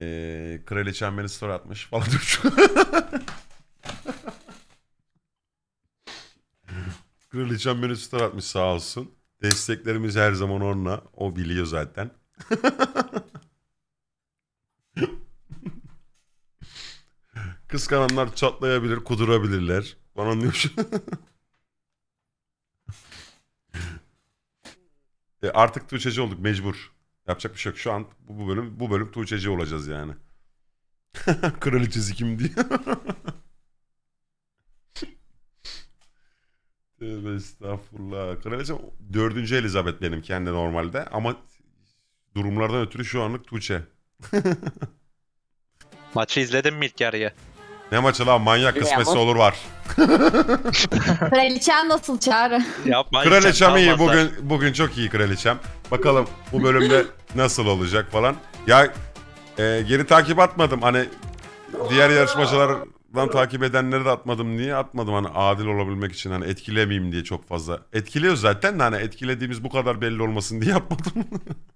Ee, kraliçem beni story atmış falan demiş. kraliçem beni story atmış sağ olsun. Desteklerimiz her zaman onunla. O biliyor zaten. Kıskananlar çatlayabilir, kudurabilirler. Bana diyor. e artık Tuğçeci olduk mecbur. Yapacak bir şey yok. Şu an bu bölüm bu bölüm Tuğçeci olacağız yani. Kraliçesi kim diye. Tövbe estağfurullah. Kraliçe 4. Elizabeth benim kendi normalde ama durumlardan ötürü şu anlık Tuğçe. Maçı izledin mi ilk yarıyı? Ne maçı lan manyak kısmetse olur var. Kraliçem nasıl çağır? Yapma. Kraliçem iyi. Bugün bugün çok iyi kraliçem. Bakalım bu bölümde nasıl olacak falan. Ya e, geri takip atmadım. Hani diğer yarışmacılardan takip edenleri de atmadım. Niye atmadım? Hani adil olabilmek için hani etkilemeyeyim diye çok fazla. Etkiliyor zaten de hani etkilediğimiz bu kadar belli olmasın diye yapmadım.